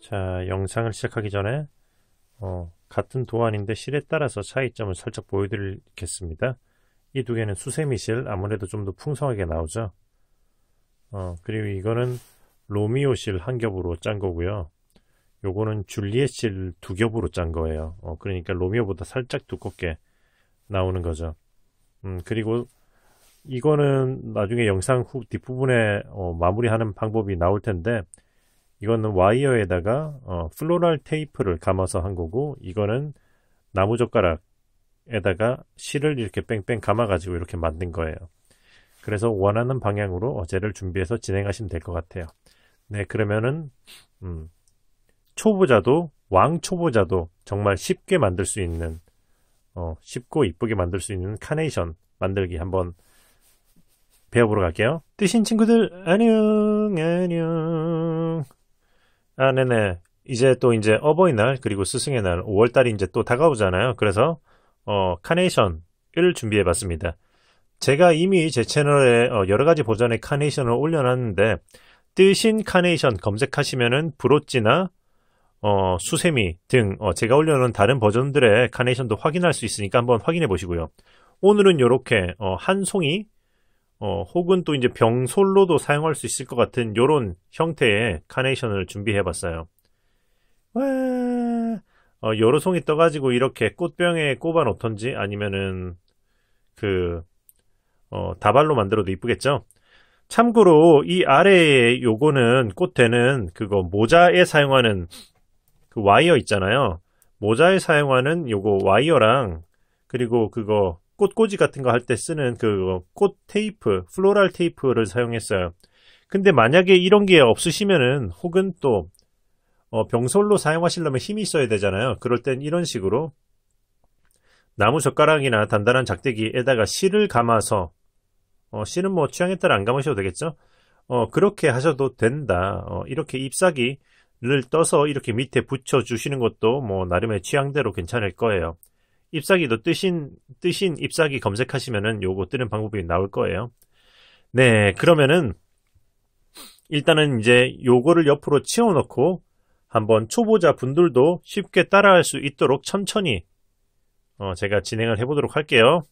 자, 영상을 시작하기 전에 어, 같은 도안인데 실에 따라서 차이점을 살짝 보여드리겠습니다. 이 두 개는 수세미 실, 아무래도 좀 더 풍성하게 나오죠. 어, 그리고 이거는 로미오 실한 겹으로 짠 거고요. 요거는 줄리엣실 두 겹으로 짠 거예요. 어, 그러니까 로미오보다 살짝 두껍게 나오는 거죠. 음, 그리고 이거는 나중에 영상 후 뒷부분에 어, 마무리하는 방법이 나올 텐데 이거는 와이어에다가 어, 플로럴 테이프를 감아서 한 거고 이거는 나무젓가락에다가 실을 이렇게 뺑뺑 감아가지고 이렇게 만든 거예요. 그래서 원하는 방향으로 어제를 준비해서 진행하시면 될 것 같아요. 네, 그러면은 음, 초보자도 왕 초보자도 정말 쉽게 만들 수 있는 어, 쉽고 이쁘게 만들 수 있는 카네이션 만들기 한번 배워보러 갈게요. 뜨신 친구들 안녕 안녕 아 네네 이제 또 이제 어버이날 그리고 스승의 날 5월달이 이제 또 다가오잖아요. 그래서 어, 카네이션을 준비해봤습니다. 제가 이미 제 채널에 어, 여러가지 버전의 카네이션을 올려놨는데 뜨신 카네이션 검색하시면은 브로치나 어, 수세미 등 어, 제가 올려놓은 다른 버전들의 카네이션도 확인할 수 있으니까 한번 확인해 보시고요. 오늘은 이렇게 어, 한 송이 어, 혹은 또 이제 병솔로도 사용할 수 있을 것 같은 이런 형태의 카네이션을 준비해 봤어요. 어, 여러 송이 떠가지고 이렇게 꽃병에 꼽아 놓던지 아니면은 그 어, 다발로 만들어도 이쁘겠죠? 참고로 이 아래에 요거는 꽃대는 그거 모자에 사용하는 그 와이어 있잖아요. 모자에 사용하는 요거 와이어랑 그리고 그거 꽃꽂이 같은 거 할 때 쓰는 그 꽃 테이프, 플로럴 테이프를 사용했어요. 근데 만약에 이런 게 없으시면은 혹은 또 어, 병솔로 사용하시려면 힘이 있어야 되잖아요. 그럴 땐 이런 식으로 나무 젓가락이나 단단한 작대기에다가 실을 감아서 어, 실은 뭐 취향에 따라 안 감으셔도 되겠죠. 어, 그렇게 하셔도 된다. 어, 이렇게 잎사귀 를 떠서 이렇게 밑에 붙여 주시는 것도 뭐 나름의 취향대로 괜찮을 거예요. 잎사귀도 뜨신 뜨신 잎사귀 검색하시면은 요거 뜨는 방법이 나올 거예요. 네, 그러면은 일단은 이제 요거를 옆으로 치워 놓고 한번 초보자 분들도 쉽게 따라할 수 있도록 천천히 어, 제가 진행을 해보도록 할게요.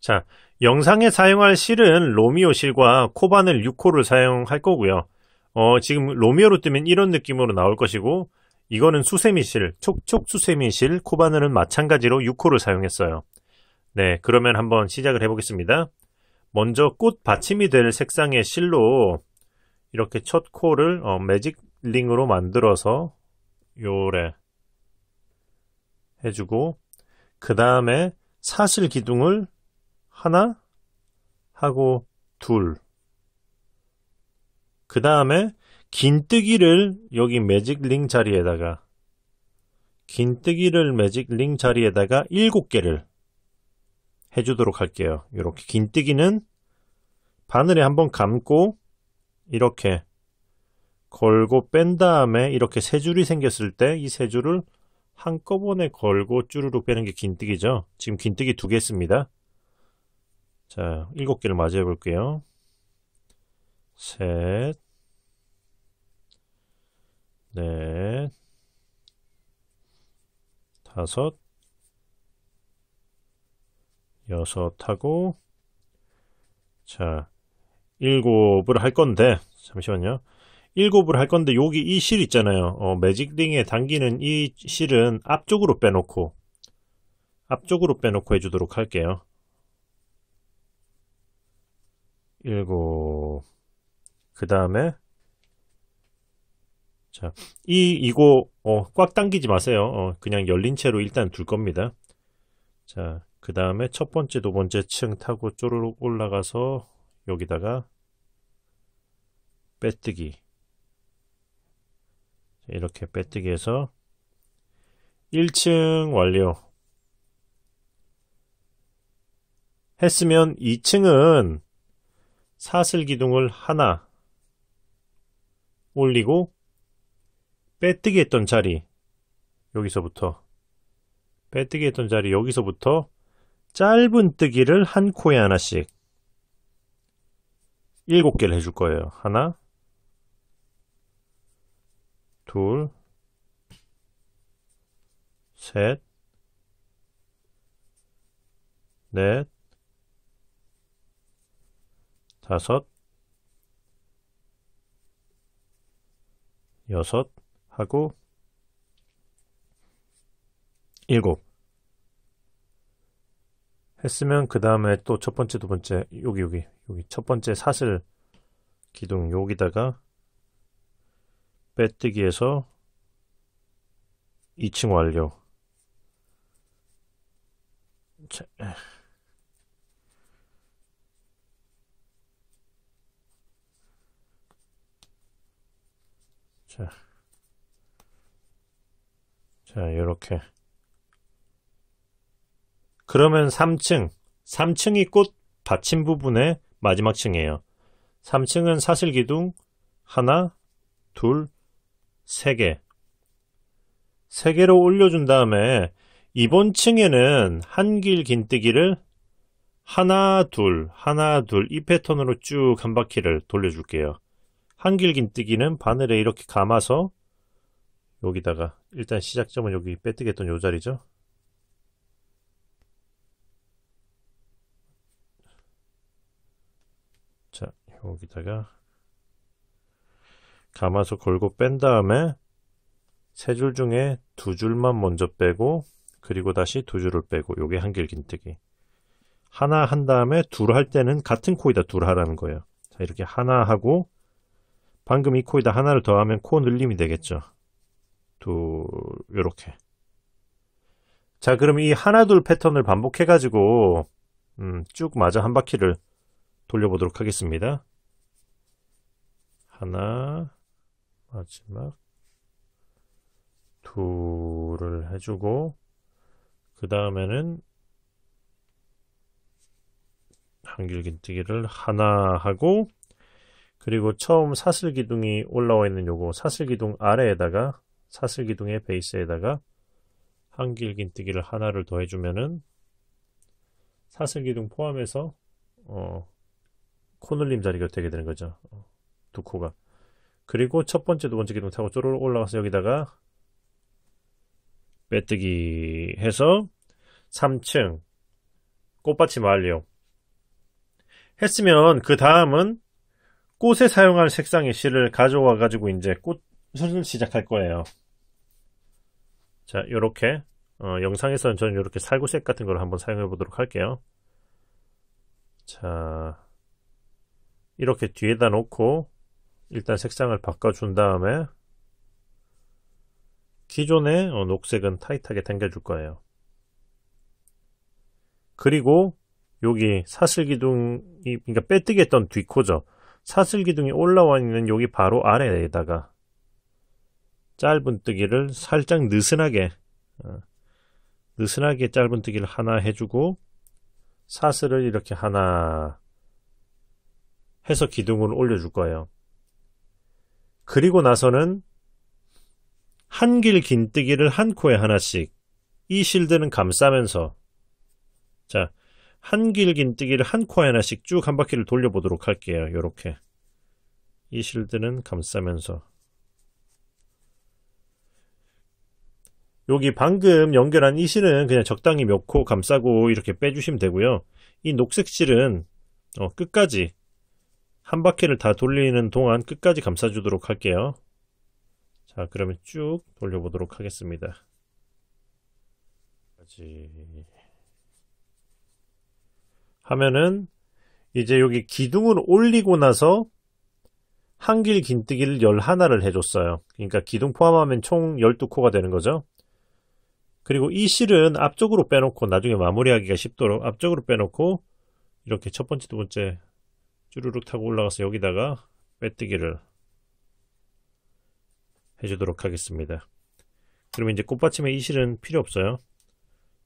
자, 영상에 사용할 실은 로미오 실과 코바늘 6호를 사용할 거고요. 어, 지금 로미오로 뜨면 이런 느낌으로 나올 것이고 이거는 수세미실, 촉촉 수세미실, 코바늘은 마찬가지로 6호를 사용했어요. 네, 그러면 한번 시작을 해보겠습니다. 먼저 꽃 받침이 될 색상의 실로 이렇게 첫 코를 어, 매직 링으로 만들어서 요래 해주고 그 다음에 사실 기둥을 하나 하고 둘그 다음에 긴뜨기를 여기 매직 링 자리에다가 긴뜨기를 매직 링 자리에다가 7개를 해주도록 할게요. 이렇게 긴뜨기는 바늘에 한번 감고 이렇게 걸고 뺀 다음에 이렇게 세 줄이 생겼을 때 이 세 줄을 한꺼번에 걸고 쭈루룩 빼는 게 긴뜨기죠. 지금 긴뜨기 두개 했습니다. 자, 일곱 개를 맞이해 볼게요. 셋, 넷, 다섯, 여섯 하고 자, 일곱을 할 건데 잠시만요. 일곱을 할 건데 여기 이 실 있잖아요. 어, 매직링에 당기는 이 실은 앞쪽으로 빼놓고 앞쪽으로 빼놓고 해주도록 할게요. 일곱 그 다음에 자, 이 이거 어, 꽉 당기지 마세요. 어, 그냥 열린 채로 일단 둘 겁니다. 자, 그 다음에 첫 번째, 두 번째 층 타고 쪼르륵 올라가서 여기다가 빼뜨기 이렇게 빼뜨기 해서 1층 완료 했으면 2층은 사슬 기둥을 하나 올리고 빼뜨기 했던 자리 여기서부터 빼뜨기 했던 자리 여기서부터 짧은 뜨기를 한 코에 하나씩 일곱 개를 해줄 거예요. 하나, 둘, 셋, 넷, 다섯, 여섯 하고 일곱 했으면 그 다음에 또 첫 번째 두 번째 여기 여기 여기 첫 번째 사슬 기둥 여기다가 빼뜨기해서 2층 완료 자, 자, 이렇게. 그러면 3층, 3층이 꽃 받침 부분의 마지막 층이에요. 3층은 사슬 기둥 하나, 둘, 세 개. 세 개로 올려준 다음에 이번 층에는 한길 긴뜨기를 하나, 둘, 하나, 둘 이 패턴으로 쭉 한 바퀴를 돌려줄게요. 한길긴뜨기는 바늘에 이렇게 감아서 여기다가 일단 시작점은 여기 빼뜨겠던 요 자리죠. 자, 여기다가 감아서 걸고 뺀 다음에 세 줄 중에 두 줄만 먼저 빼고 그리고 다시 두 줄을 빼고 요게 한길긴뜨기 하나 한 다음에 둘 할 때는 같은 코이다 둘 하라는 거예요. 자, 이렇게 하나 하고 방금 이 코에다 하나를 더하면 코 늘림이 되겠죠. 둘, 요렇게. 자, 그럼 이 하나, 둘 패턴을 반복해가지고, 음, 쭉 마저 한 바퀴를 돌려보도록 하겠습니다. 하나, 마지막, 둘을 해주고, 그 다음에는 한길긴뜨기를 하나 하고, 그리고 처음 사슬 기둥이 올라와 있는 요거 사슬 기둥 아래에다가 사슬 기둥의 베이스에다가 한길긴뜨기를 하나를 더 해주면은 사슬 기둥 포함해서 어, 코눌림 자리가 되게 되는 거죠. 어, 두 코가. 그리고 첫 번째, 두 번째 기둥 타고 쪼르르 올라가서 여기다가 빼뜨기 해서 3층 꽃밭이 말려 했으면 그 다음은 꽃에 사용할 색상의 실을 가져와 가지고 이제 꽃을 시작할 거예요. 자, 요렇게 어, 영상에서는 저는 이렇게 살구색 같은 걸 한번 사용해 보도록 할게요. 자, 이렇게 뒤에다 놓고 일단 색상을 바꿔준 다음에 기존의 어, 녹색은 타이트하게 당겨줄 거예요. 그리고 여기 사슬 기둥이 그러니까 빼뜨기 했던 뒤코죠. 사슬 기둥이 올라와 있는 여기 바로 아래에다가 짧은뜨기를 살짝 느슨하게 어, 느슨하게 짧은뜨기를 하나 해주고 사슬을 이렇게 하나 해서 기둥을 올려줄 거예요. 그리고 나서는 한길 긴뜨기를 한 코에 하나씩 이 실드는 감싸면서 자한 길긴뜨기를 한 코에 하나씩 쭉 한 바퀴를 돌려보도록 할게요. 이렇게 이 실드는 감싸면서 여기 방금 연결한 이 실은 그냥 적당히 몇 코 감싸고 이렇게 빼주시면 되고요. 이 녹색 실은 어, 끝까지 한 바퀴를 다 돌리는 동안 끝까지 감싸주도록 할게요. 자 그러면 쭉 돌려보도록 하겠습니다. 하면은 이제 여기 기둥을 올리고 나서 한길 긴뜨기를 11을 해줬어요. 그러니까 기둥 포함하면 총 12코가 되는 거죠. 그리고 이 실은 앞쪽으로 빼놓고 나중에 마무리하기가 쉽도록 앞쪽으로 빼놓고 이렇게 첫 번째, 두 번째 쭈루룩 타고 올라가서 여기다가 빼뜨기를 해주도록 하겠습니다. 그러면 이제 꽃받침에 이 실은 필요 없어요.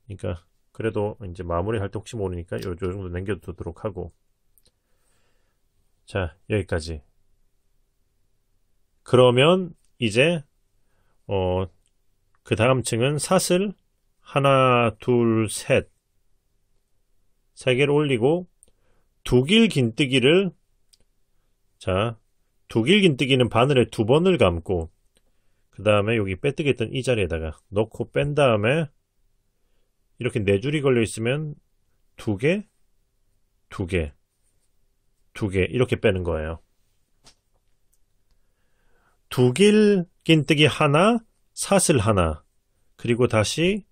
그러니까 그래도 이제 마무리할 때 혹시 모르니까 요, 정도 남겨두도록 하고 자 여기까지 그러면 이제 어그 다음 층은 사슬 하나 둘 셋 세 개를 올리고 두길 긴뜨기를 자두길 긴뜨기는 바늘에 두 번을 감고 그 다음에 여기 빼뜨기했던이 자리에다가 넣고 뺀 다음에 이렇게 네 줄이 걸려 있으면 두 개, 두 개, 두 개 이렇게 빼는 거예요. 두길긴뜨기 하나, 사슬 하나, 그리고 다시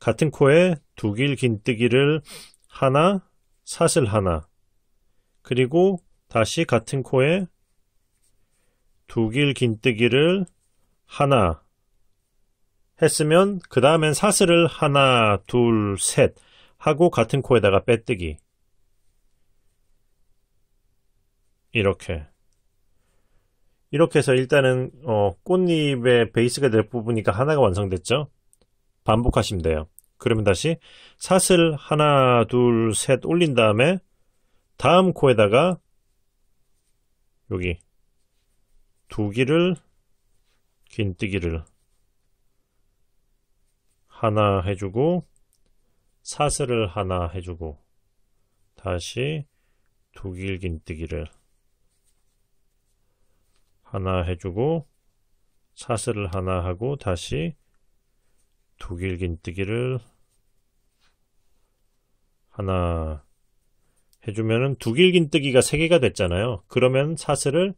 같은 코에 두길 긴뜨기를 하나, 사슬 하나, 그리고 다시 같은 코에 두길 긴뜨기를 하나, 했으면 그 다음엔 사슬을 하나, 둘, 셋 하고 같은 코에다가 빼뜨기. 이렇게. 이렇게 해서 일단은 어, 꽃잎의 베이스가 될 부분이니까 하나가 완성됐죠? 반복하시면 돼요. 그러면 다시 사슬 하나, 둘, 셋 올린 다음에 다음 코에다가 여기 두 개를 긴뜨기를 하나 해주고 사슬을 하나 해주고 다시 독일긴뜨기를 하나 해주고 사슬을 하나 하고 다시 독일긴뜨기를 하나 해주면은 독일긴뜨기가 3개가 됐잖아요. 그러면 사슬을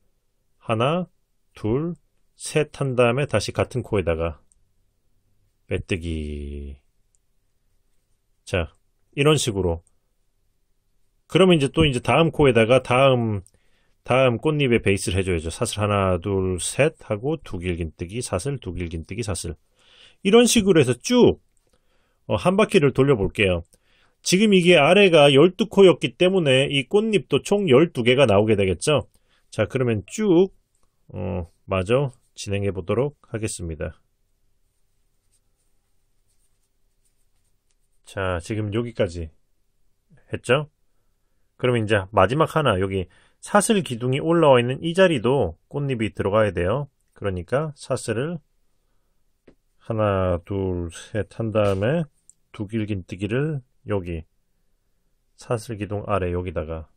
하나, 둘, 셋 한 다음에 다시 같은 코에다가 빼뜨기. 자, 이런 식으로. 그러면 이제 또 이제 다음 코에다가 다음, 다음 꽃잎에 베이스를 해줘야죠. 사슬 하나, 둘, 셋 하고 두 길긴뜨기, 사슬, 두 길긴뜨기, 사슬. 이런 식으로 해서 쭉, 어, 한 바퀴를 돌려볼게요. 지금 이게 아래가 12코였기 때문에 이 꽃잎도 총 12개가 나오게 되겠죠. 자, 그러면 쭉, 어, 마저 진행해 보도록 하겠습니다. 자, 지금 여기까지 했죠? 그러면 이제 마지막 하나, 여기 사슬 기둥이 올라와 있는 이 자리도 꽃잎이 들어가야 돼요. 그러니까 사슬을 하나, 둘, 셋 한 다음에 두 길긴뜨기를 여기 사슬 기둥 아래 여기다가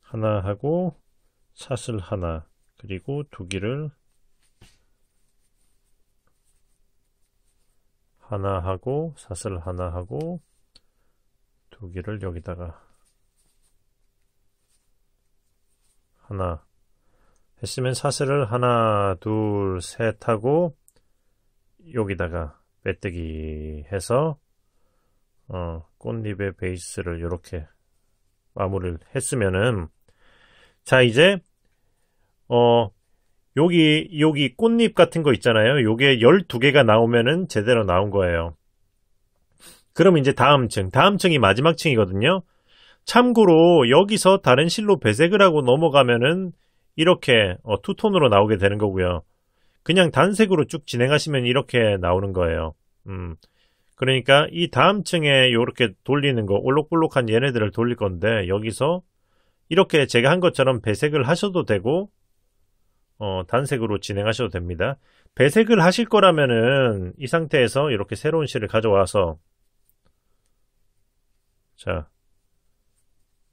하나 하고 사슬 하나 그리고 두 길을 하나 하고 사슬 하나 하고 두 개를 여기다가 하나 했으면 사슬을 하나 둘 셋 하고 여기다가 빼뜨기 해서 어, 꽃잎의 베이스를 이렇게 마무리를 했으면은 자 이제 어 여기 여기 꽃잎 같은 거 있잖아요. 요게 12개가 나오면은 제대로 나온 거예요. 그럼 이제 다음 층, 다음 층이 마지막 층이거든요. 참고로 여기서 다른 실로 배색을 하고 넘어가면은 이렇게 어, 투톤으로 나오게 되는 거고요. 그냥 단색으로 쭉 진행하시면 이렇게 나오는 거예요. 음. 그러니까 이 다음 층에 이렇게 돌리는 거 올록볼록한 얘네들을 돌릴 건데 여기서 이렇게 제가 한 것처럼 배색을 하셔도 되고 어, 단색으로 진행하셔도 됩니다. 배색을 하실 거라면은 이 상태에서 이렇게 새로운 실을 가져와서 자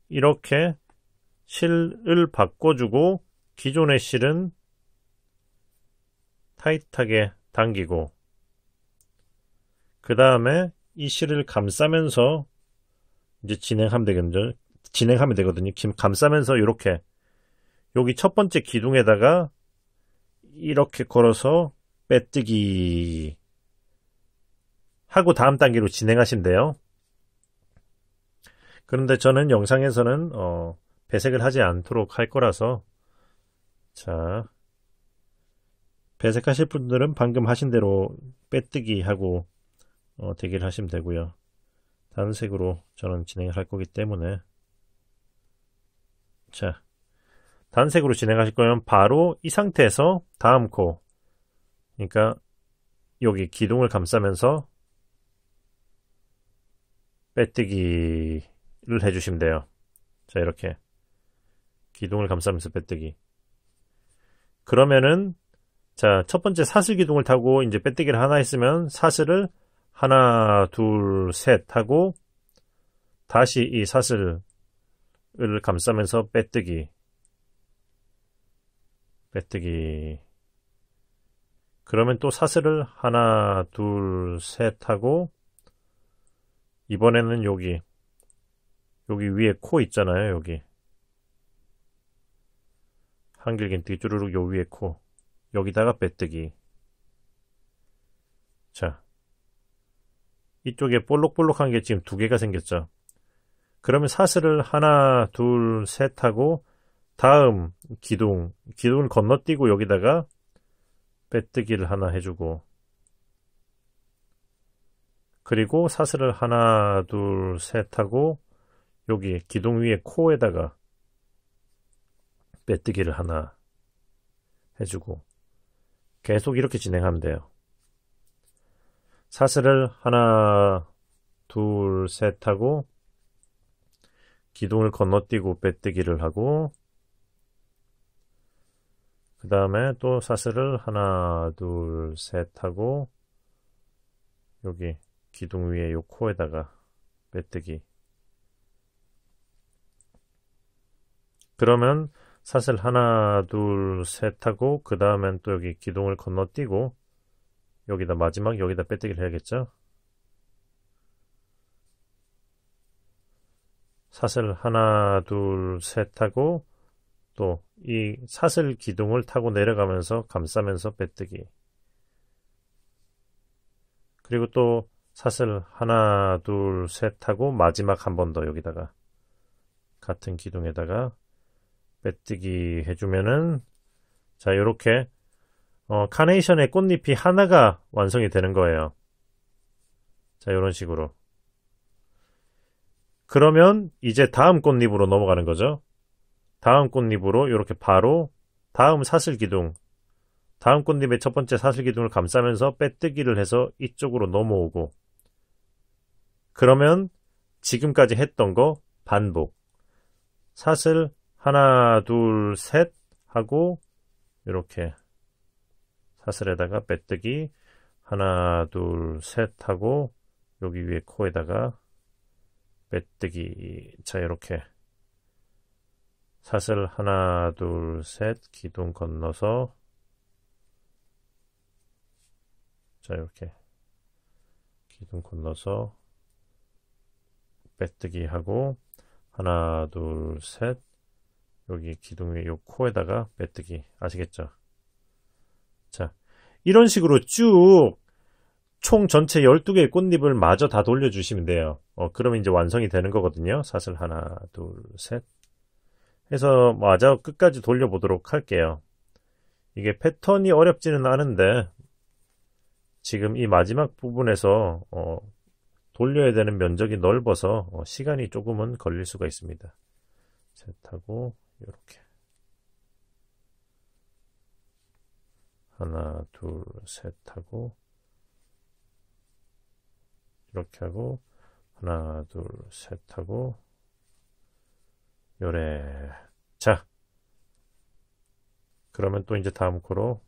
이렇게 실을 바꿔주고 기존의 실은 타이트하게 당기고 그 다음에 이 실을 감싸면서 이제 진행하면 되겠죠 진행하면 되거든요. 감싸면서 이렇게 여기 첫 번째 기둥에다가 이렇게 걸어서 빼뜨기 하고 다음 단계로 진행하신대요. 그런데 저는 영상에서는 어, 배색을 하지 않도록 할 거라서 자 배색하실 분들은 방금 하신 대로 빼뜨기 하고 어, 대기를 하시면 되고요. 다른 색으로 저는 진행을 할 거기 때문에 자 단색으로 진행하실 거면 바로 이 상태에서 다음 코 그러니까 여기 기둥을 감싸면서 빼뜨기를 해주시면 돼요. 자 이렇게 기둥을 감싸면서 빼뜨기 그러면은 자첫 번째 사슬 기둥을 타고 이제 빼뜨기를 하나 했으면 사슬을 하나 둘셋 하고 다시 이 사슬을 감싸면서 빼뜨기 빼뜨기 그러면 또 사슬을 하나 둘 셋 하고 이번에는 여기 여기 위에 코 있잖아요 여기 한길긴뜨기 쭈르륵 요 위에 코 여기다가 빼뜨기 자 이쪽에 볼록볼록한 게 지금 두 개가 생겼죠 그러면 사슬을 하나 둘 셋 하고 다음 기둥, 기둥을 건너뛰고 여기다가 빼뜨기를 하나 해주고 그리고 사슬을 하나, 둘, 셋 하고 여기 기둥 위에 코에다가 빼뜨기를 하나 해주고 계속 이렇게 진행하면 돼요. 사슬을 하나, 둘, 셋 하고 기둥을 건너뛰고 빼뜨기를 하고 그 다음에 또 사슬을 하나 둘 셋 하고 여기 기둥 위에 요 코에다가 빼뜨기 그러면 사슬 하나 둘 셋 하고 그 다음엔 또 여기 기둥을 건너뛰고 여기다 마지막 여기다 빼뜨기를 해야겠죠 사슬 하나 둘 셋 하고 또이 사슬 기둥을 타고 내려가면서 감싸면서 빼뜨기. 그리고 또 사슬 하나, 둘, 셋 하고 마지막 한 번 더 여기다가 같은 기둥에다가 빼뜨기 해주면은 자, 요렇게 어, 카네이션의 꽃잎이 하나가 완성이 되는 거예요. 자, 요런 식으로. 그러면 이제 다음 꽃잎으로 넘어가는 거죠. 다음 꽃잎으로 이렇게 바로 다음 사슬 기둥 다음 꽃잎의 첫 번째 사슬 기둥을 감싸면서 빼뜨기를 해서 이쪽으로 넘어오고 그러면 지금까지 했던 거 반복 사슬 하나 둘 셋 하고 이렇게 사슬에다가 빼뜨기 하나 둘 셋 하고 여기 위에 코에다가 빼뜨기 자 이렇게 사슬 하나, 둘, 셋, 기둥 건너서 자 이렇게 기둥 건너서 빼뜨기 하고 하나, 둘, 셋 여기 기둥 위에 요 코에다가 빼뜨기 아시겠죠? 자 이런 식으로 쭉 총 전체 12개의 꽃잎을 마저 다 돌려주시면 돼요. 어, 그러면 이제 완성이 되는 거거든요. 사슬 하나, 둘, 셋. 해서 마저 뭐 끝까지 돌려보도록 할게요. 이게 패턴이 어렵지는 않은데 지금 이 마지막 부분에서 어, 돌려야 되는 면적이 넓어서 어, 시간이 조금은 걸릴 수가 있습니다. 셋하고 이렇게 하나 둘 셋하고 이렇게 하고 하나 둘 셋하고 요래. 자. 그러면 또 이제 다음 코로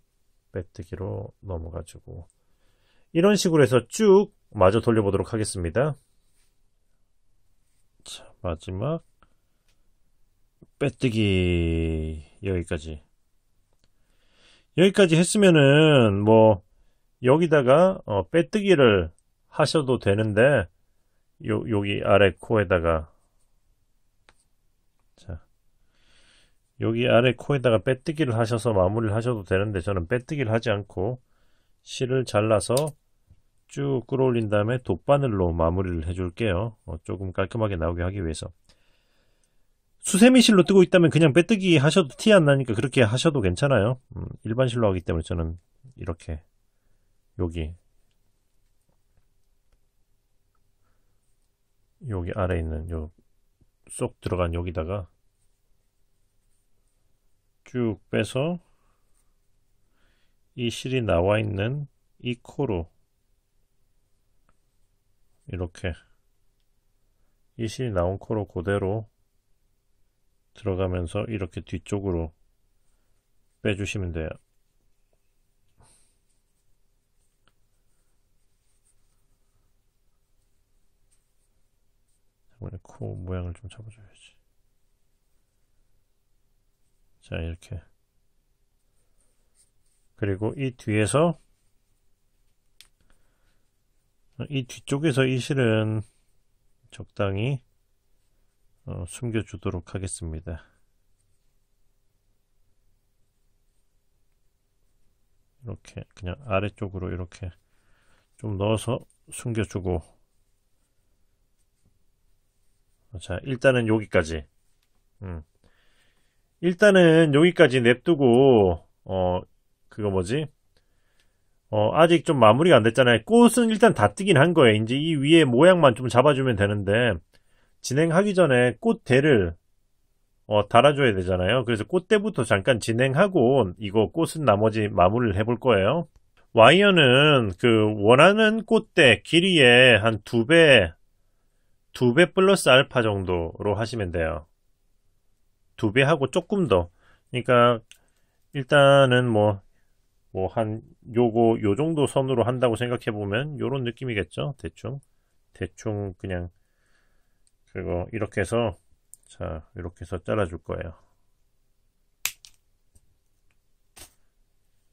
빼뜨기로 넘어가지고 이런 식으로 해서 쭉 마저 돌려보도록 하겠습니다. 자, 마지막 빼뜨기 여기까지 여기까지 했으면은 뭐 여기다가 어, 빼뜨기를 하셔도 되는데 요 여기 아래 코에다가 자. 여기 아래 코에다가 빼뜨기를 하셔서 마무리를 하셔도 되는데 저는 빼뜨기를 하지 않고 실을 잘라서 쭉 끌어올린 다음에 돗바늘로 마무리를 해줄게요. 어, 조금 깔끔하게 나오게 하기 위해서. 수세미실로 뜨고 있다면 그냥 빼뜨기 하셔도 티 안 나니까 그렇게 하셔도 괜찮아요. 음, 일반 실로 하기 때문에 저는 이렇게 여기 여기 아래 있는 요쏙 들어간 여기다가 쭉 빼서 이 실이 나와 있는 이 코로 이렇게 이 실이 나온 코로 그대로 들어가면서 이렇게 뒤쪽으로 빼주시면 돼요. 이번에 코 모양을 좀 잡아줘야지 자 이렇게 그리고 이 뒤에서 이 뒤쪽에서 이 실은 적당히 어, 숨겨주도록 하겠습니다. 이렇게 그냥 아래쪽으로 이렇게 좀 넣어서 숨겨주고 자, 일단은 여기까지. 음. 일단은 여기까지 냅두고, 어, 그거 뭐지? 어, 아직 좀 마무리가 안 됐잖아요. 꽃은 일단 다 뜨긴 한 거예요. 이제 이 위에 모양만 좀 잡아주면 되는데, 진행하기 전에 꽃대를, 어, 달아줘야 되잖아요. 그래서 꽃대부터 잠깐 진행하고, 이거 꽃은 나머지 마무리를 해볼 거예요. 와이어는 그 원하는 꽃대 길이의 한두배 두배 플러스 알파 정도로 하시면 돼요. 두 배하고 조금 더. 그러니까 일단은 뭐 뭐 한 요거 요 정도 선으로 한다고 생각해 보면 요런 느낌이겠죠. 대충 대충 그냥 그거 이렇게 해서 자, 이렇게 해서 잘라 줄 거예요.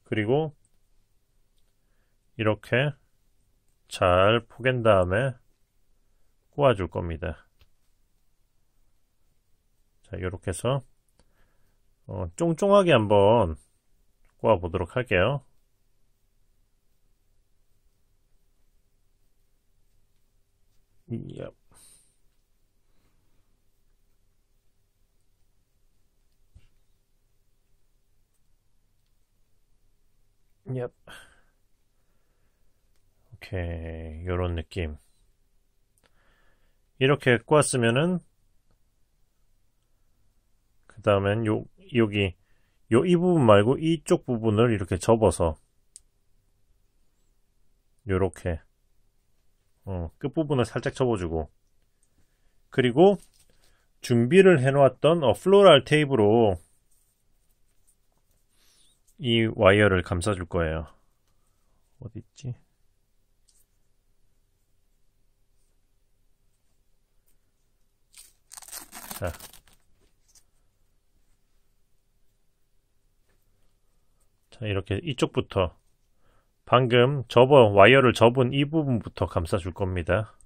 그리고 이렇게 잘 포갠 다음에 꼬아줄 겁니다. 자, 이렇게 해서 어, 쫑쫑하게 한번 꼬아 보도록 할게요. y e 오케이, 요런 느낌. 이렇게 꼬았으면은 그 다음엔 요 여기 요 이 부분 말고 이쪽 부분을 이렇게 접어서 요렇게 어, 끝부분을 살짝 접어주고 그리고 준비를 해놓았던 어, 플로럴 테이프로 이 와이어를 감싸줄 거예요 어딨지? 자. 네. 자, 이렇게 이쪽부터 방금 접어 와이어를 접은 이 부분부터 감싸 줄 겁니다.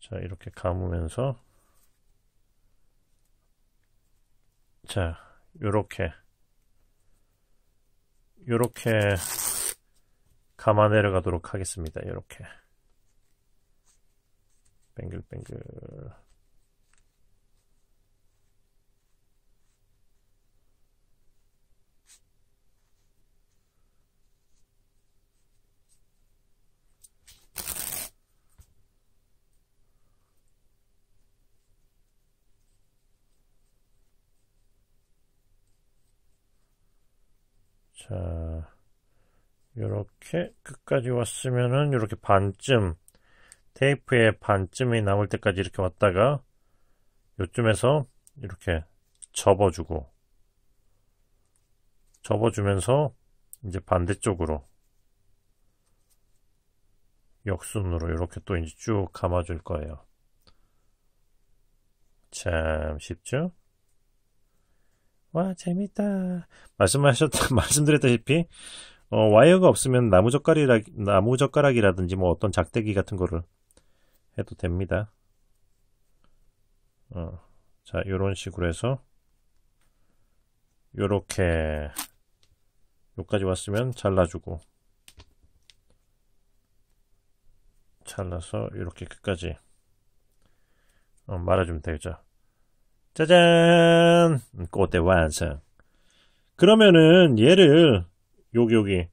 자, 이렇게 감으면서 자, 요렇게 요렇게 감아 내려가도록 하겠습니다. 요렇게 뱅글뱅글 자, 이렇게 끝까지 왔으면은 이렇게 반쯤 테이프의 반쯤이 남을 때까지 이렇게 왔다가 요쯤에서 이렇게 접어주고 접어주면서 이제 반대쪽으로 역순으로 이렇게 또 이제 쭉 감아줄 거예요. 참 쉽죠? 와, 재밌다. 말씀하셨다, 말씀드렸다시피, 어, 와이어가 없으면 나무젓가락, 나무젓가락이라든지 뭐 어떤 작대기 같은 거를 해도 됩니다. 어, 자, 이런 식으로 해서, 요렇게, 요까지 왔으면 잘라주고, 잘라서 이렇게 끝까지 어, 말아주면 되죠. 짜잔! 꽃대 완성. 그러면은 얘를 여기 여기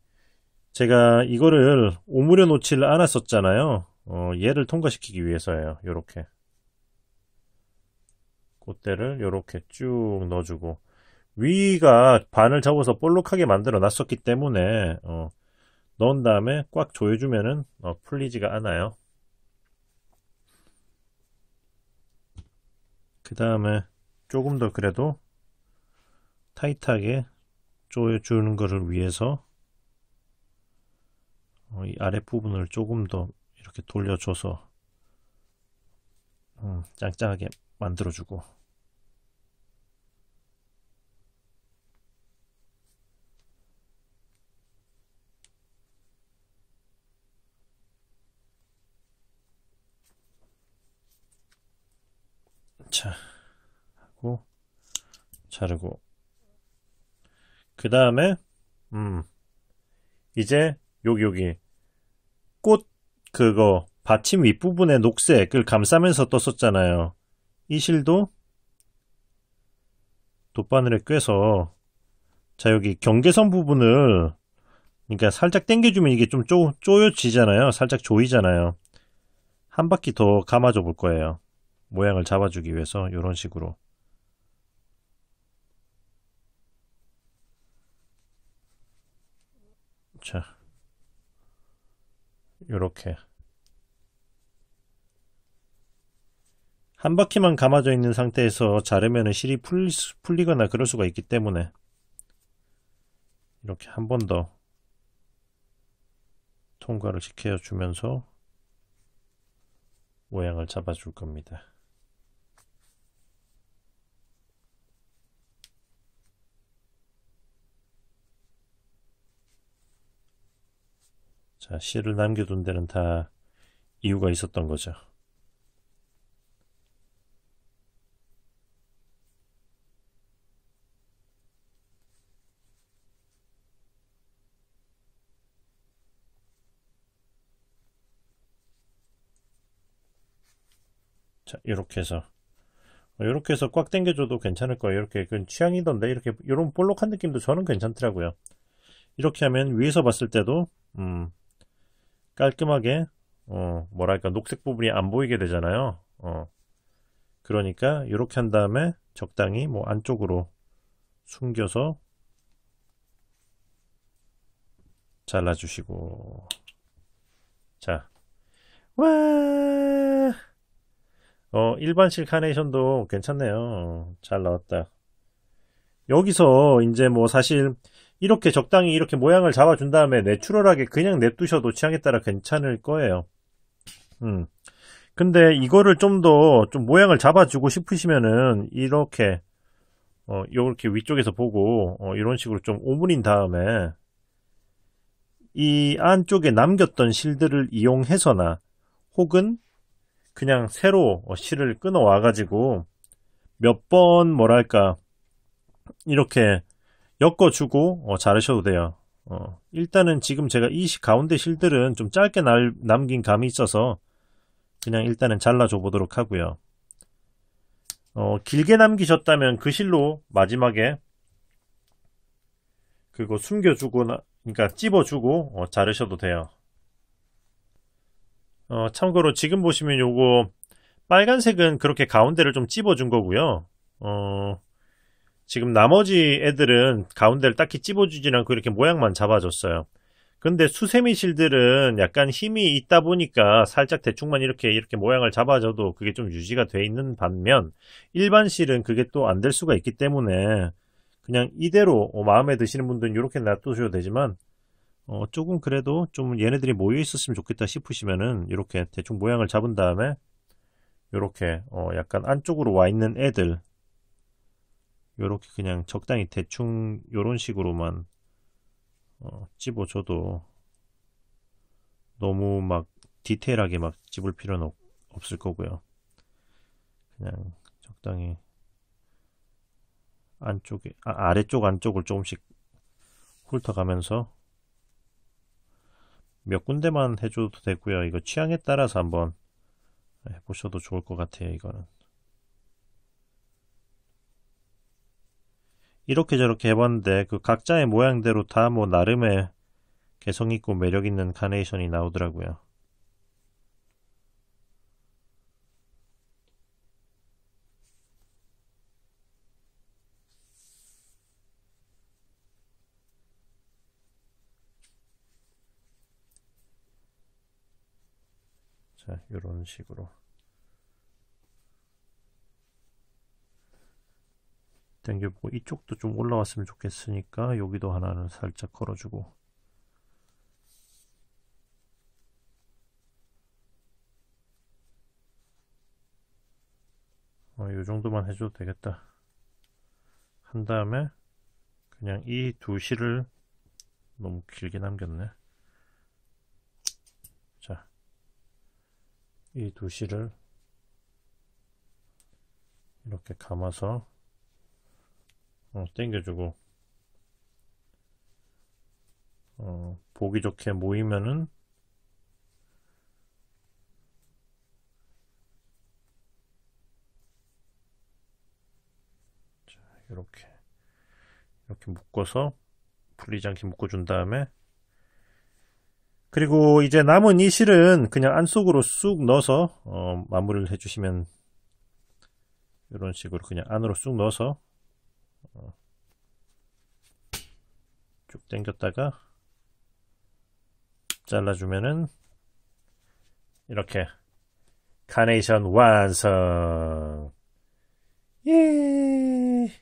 제가 이거를 오므려 놓지를 않았었잖아요. 어, 얘를 통과시키기 위해서예요. 요렇게. 꽃대를 요렇게 쭉 넣어주고 위가 반을 접어서 볼록하게 만들어 놨었기 때문에 어, 넣은 다음에 꽉 조여주면은 어, 풀리지가 않아요. 그 다음에 조금 더 그래도 타이트하게 조여주는 것을 위해서 어, 이 아랫부분을 조금 더 이렇게 돌려줘서 음, 짱짱하게 만들어주고 자르고 자르고 그 다음에 음 이제 여기 여기 꽃 그거 받침 윗부분에 녹색을 감싸면서 떴었잖아요. 이 실도 돗바늘에 꿰서 자 여기 경계선 부분을 그러니까 살짝 당겨주면 이게 좀 쪼, 쪼여지잖아요. 살짝 조이잖아요. 한 바퀴 더 감아줘 볼 거예요. 모양을 잡아주기 위해서 이런 식으로 자, 요렇게 한 바퀴만 감아져 있는 상태에서 자르면 실이 풀리, 풀리거나 그럴 수가 있기 때문에 이렇게 한 번 더 통과를 시켜주면서 모양을 잡아줄 겁니다. 자, C를 남겨둔 데는 다 이유가 있었던 거죠. 자, 이렇게 해서 이렇게 어, 해서 꽉 당겨줘도 괜찮을 거예요. 이렇게 그 취향이던데 이렇게 이런 볼록한 느낌도 저는 괜찮더라고요. 이렇게 하면 위에서 봤을 때도 음, 깔끔하게 어, 뭐랄까 녹색 부분이 안 보이게 되잖아요. 어. 그러니까 이렇게 한 다음에 적당히 뭐 안쪽으로 숨겨서 잘라주시고 자 와! 어, 일반실 카네이션도 괜찮네요. 어, 잘 나왔다. 여기서 이제 뭐 사실 이렇게 적당히 이렇게 모양을 잡아준 다음에 내추럴하게 그냥 냅두셔도 취향에 따라 괜찮을 거예요. 음. 근데 이거를 좀 더좀 좀 모양을 잡아주고 싶으시면은 이렇게 어, 요렇게 위쪽에서 보고 어, 이런 식으로 좀 오므린 다음에 이 안쪽에 남겼던 실들을 이용해서나 혹은 그냥 새로 어, 실을 끊어와 가지고 몇 번 뭐랄까 이렇게 엮어주고 어, 자르셔도 돼요. 어, 일단은 지금 제가 이 가운데 실들은 좀 짧게 날, 남긴 감이 있어서 그냥 일단은 잘라줘 보도록 하고요. 어, 길게 남기셨다면 그 실로 마지막에 그거 숨겨주고 나, 그러니까 찝어주고 어, 자르셔도 돼요. 어, 참고로 지금 보시면 요거 빨간색은 그렇게 가운데를 좀 찝어준 거고요. 어, 지금 나머지 애들은 가운데를 딱히 찝어주진 않고 이렇게 모양만 잡아줬어요. 근데 수세미실들은 약간 힘이 있다 보니까 살짝 대충만 이렇게 이렇게 모양을 잡아줘도 그게 좀 유지가 돼 있는 반면 일반 실은 그게 또 안 될 수가 있기 때문에 그냥 이대로 어, 마음에 드시는 분들은 이렇게 놔두셔도 되지만 어, 조금 그래도 좀 얘네들이 모여 있었으면 좋겠다 싶으시면은 이렇게 대충 모양을 잡은 다음에 이렇게 어, 약간 안쪽으로 와 있는 애들 요렇게 그냥 적당히 대충 요런 식으로만 어, 집어줘도 너무 막 디테일하게 막 집을 필요는 없, 없을 거고요 그냥 적당히 안쪽에 아, 아래쪽 안쪽을 조금씩 훑어가면서 몇 군데만 해줘도 되고요 이거 취향에 따라서 한번 해보셔도 좋을 것 같아요 이거는 이렇게 저렇게 해봤는데 그 각자의 모양대로 다 뭐 나름의 개성 있고 매력 있는 카네이션이 나오더라고요. 자, 이런 식으로. 당겨보고 이쪽도 좀 올라왔으면 좋겠으니까 여기도 하나는 살짝 걸어주고 어, 이 정도만 해줘도 되겠다 한 다음에 그냥 이 두 실을 너무 길게 남겼네 자이 두 실을 이렇게 감아서 어, 땡겨주고 어, 보기 좋게 모이면은 자, 이렇게 이렇게 묶어서 풀리지 않게 묶어준 다음에 그리고 이제 남은 이 실은 그냥 안쪽으로 쑥 넣어서 어, 마무리를 해주시면 이런 식으로 그냥 안으로 쑥 넣어서 어. 쭉 당겼다가 잘라주면은 이렇게 카네이션 완성 예.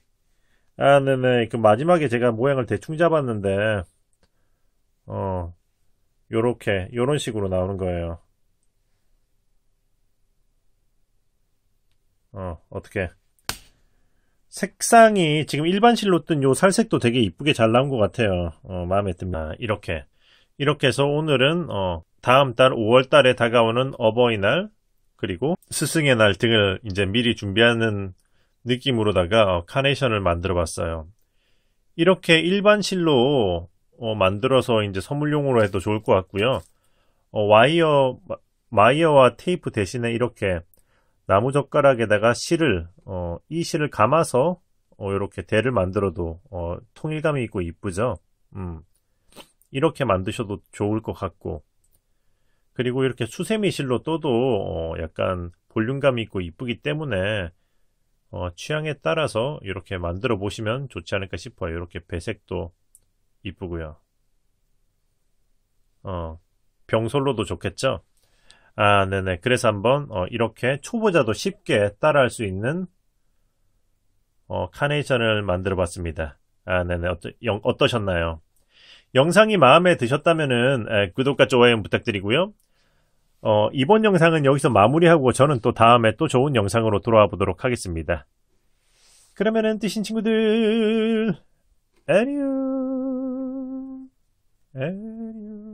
아 네네 그 마지막에 제가 모양을 대충 잡았는데 어 요렇게 요런 식으로 나오는 거예요 어 어떻게 색상이 지금 일반실로 뜬 요 살색도 되게 이쁘게 잘 나온 것 같아요. 어, 마음에 듭니다. 아, 이렇게. 이렇게 해서 오늘은, 어, 다음 달 5월 달에 다가오는 어버이날, 그리고 스승의 날 등을 이제 미리 준비하는 느낌으로다가 어, 카네이션을 만들어 봤어요. 이렇게 일반실로 어, 만들어서 이제 선물용으로 해도 좋을 것 같고요. 어, 와이어, 와이어와 테이프 대신에 이렇게 나무젓가락에다가 실을 어, 이 실을 감아서 어, 이렇게 대를 만들어도 어, 통일감이 있고 이쁘죠. 음, 이렇게 만드셔도 좋을 것 같고 그리고 이렇게 수세미 실로 떠도 어, 약간 볼륨감이 있고 이쁘기 때문에 어, 취향에 따라서 이렇게 만들어 보시면 좋지 않을까 싶어요. 이렇게 배색도 이쁘고요. 어, 병솔로도 좋겠죠? 아, 네네. 그래서 한번 어, 이렇게 초보자도 쉽게 따라할 수 있는 어, 카네이션을 만들어 봤습니다. 아, 네네. 어떠, 영, 어떠셨나요? 영상이 마음에 드셨다면 구독과 좋아요 부탁드리고요. 어, 이번 영상은 여기서 마무리하고 저는 또 다음에 또 좋은 영상으로 돌아와 보도록 하겠습니다. 그러면은 뜨신 친구들 안녕 안녕